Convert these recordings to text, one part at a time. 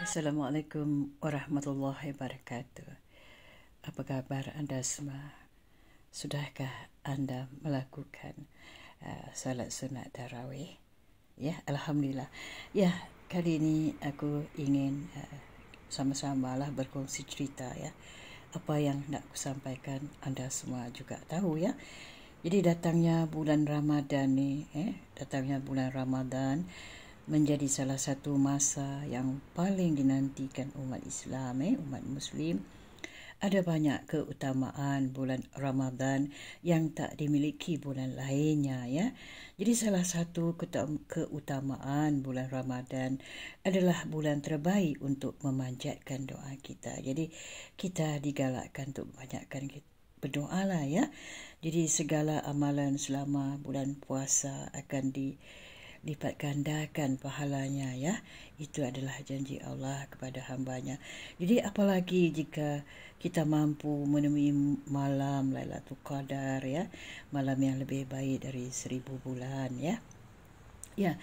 Assalamualaikum warahmatullahi wabarakatuh. Apa kabar anda semua? Sudahkah anda melakukan uh, salat sunat tarawih? Ya, alhamdulillah. Ya, kali ini aku ingin uh, sama lah berkongsi cerita ya. Apa yang nak ku sampaikan anda semua juga tahu ya. Jadi datangnya bulan Ramadan ni, eh, datangnya bulan Ramadan menjadi salah satu masa yang paling dinantikan umat Islam eh umat muslim ada banyak keutamaan bulan Ramadan yang tak dimiliki bulan lainnya ya jadi salah satu keutamaan bulan Ramadan adalah bulan terbaik untuk memanjatkan doa kita jadi kita digalakkan untuk banyakkan berdoa lah ya jadi segala amalan selama bulan puasa akan di lipat gandakan pahalanya ya. Itu adalah janji Allah kepada hambanya. Jadi apalagi jika kita mampu menemui malam Lailatul Qadar ya. Malam yang lebih baik dari seribu bulan ya. Ya,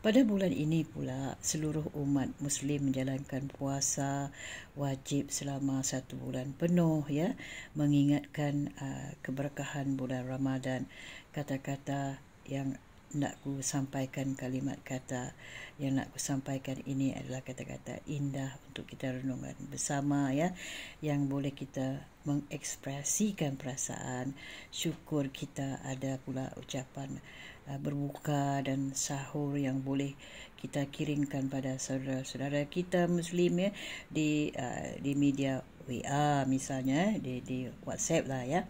pada bulan ini pula seluruh umat muslim menjalankan puasa wajib selama satu bulan penuh ya mengingatkan uh, keberkahan bulan Ramadan kata-kata yang nak ku sampaikan kalimat kata yang nak ku sampaikan ini adalah kata-kata indah untuk kita renungan bersama ya yang boleh kita mengekspresikan perasaan syukur kita ada pula ucapan uh, berbuka dan sahur yang boleh kita kirimkan pada saudara-saudara kita muslim ya di uh, di media WA misalnya eh, di di WhatsApp lah ya.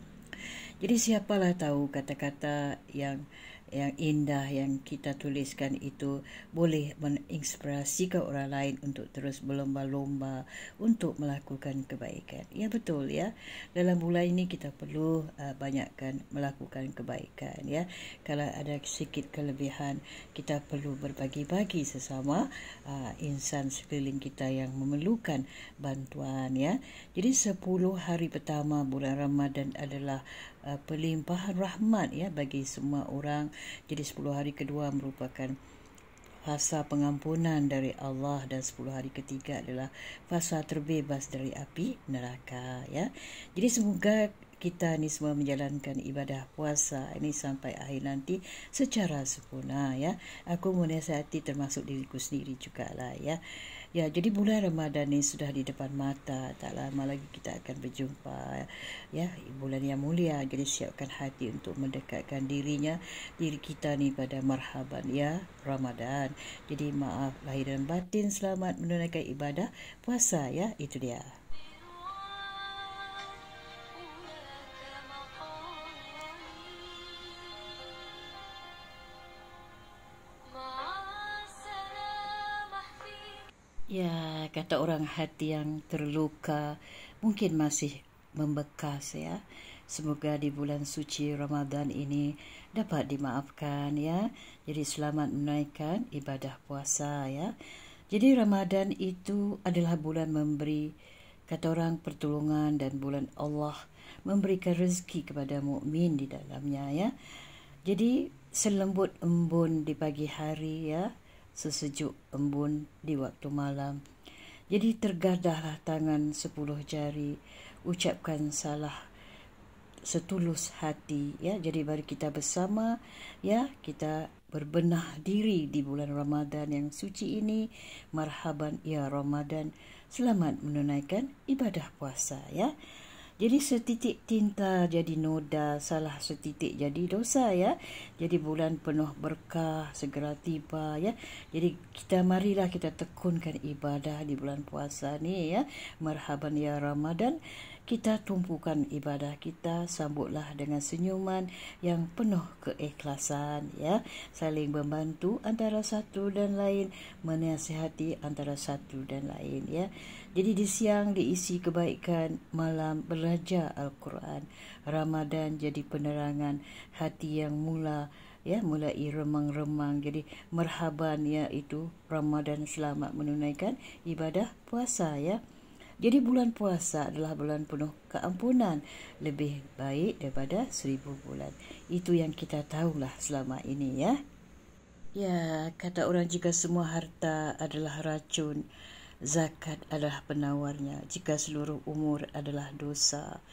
Jadi siapalah tahu kata-kata yang yang indah yang kita tuliskan itu boleh menginspirasi ke orang lain untuk terus berlomba-lomba untuk melakukan kebaikan. Ya betul ya. Dalam bulan ini kita perlu uh, banyakkan melakukan kebaikan ya. Kalau ada sedikit kelebihan kita perlu berbagi-bagi sesama uh, insan sekeliling kita yang memerlukan bantuan ya. Jadi 10 hari pertama bulan Ramadan adalah Uh, pelimpahan rahmat ya bagi semua orang. Jadi 10 hari kedua merupakan fasa pengampunan dari Allah dan sepuluh hari ketiga adalah fasa terbebas dari api neraka ya. Jadi semoga kita ni semua menjalankan ibadah puasa ini sampai akhir nanti secara sempurna ya. Aku mohon menasihati termasuk diriku sendiri juga lah ya. Ya, jadi bulan Ramadan ni sudah di depan mata. Tak lama lagi kita akan berjumpa. Ya, bulan yang mulia. Jadi siapkan hati untuk mendekatkan dirinya, diri kita ni pada marhaban ya Ramadan. Jadi maaf lahir dan batin selamat menunaikan ibadah puasa ya. Itu dia. Ya, kata orang hati yang terluka mungkin masih membekas ya. Semoga di bulan suci Ramadan ini dapat dimaafkan ya. Jadi selamat menaikkan ibadah puasa ya. Jadi Ramadan itu adalah bulan memberi kata orang pertolongan dan bulan Allah memberikan rezeki kepada mukmin di dalamnya ya. Jadi selembut embun di pagi hari ya sesejuk embun di waktu malam. Jadi tergadahlah tangan sepuluh jari, ucapkan salah setulus hati ya jadi mari kita bersama ya kita berbenah diri di bulan Ramadan yang suci ini marhaban ya Ramadan selamat menunaikan ibadah puasa ya jadi setitik tinta jadi noda, salah setitik jadi dosa ya. Jadi bulan penuh berkah segera tiba ya. Jadi kita marilah kita tekunkan ibadah di bulan puasa ni ya. Merhaban ya Ramadan kita tumpukan ibadah kita sambutlah dengan senyuman yang penuh keikhlasan ya saling membantu antara satu dan lain menasihati antara satu dan lain ya jadi di siang diisi kebaikan malam belajar al-Quran Ramadan jadi penerangan hati yang mula ya mulai remang-remang jadi merhaban ya itu Ramadan selamat menunaikan ibadah puasa ya jadi bulan puasa adalah bulan penuh keampunan. Lebih baik daripada seribu bulan. Itu yang kita tahulah selama ini ya. Ya, kata orang jika semua harta adalah racun, zakat adalah penawarnya. Jika seluruh umur adalah dosa.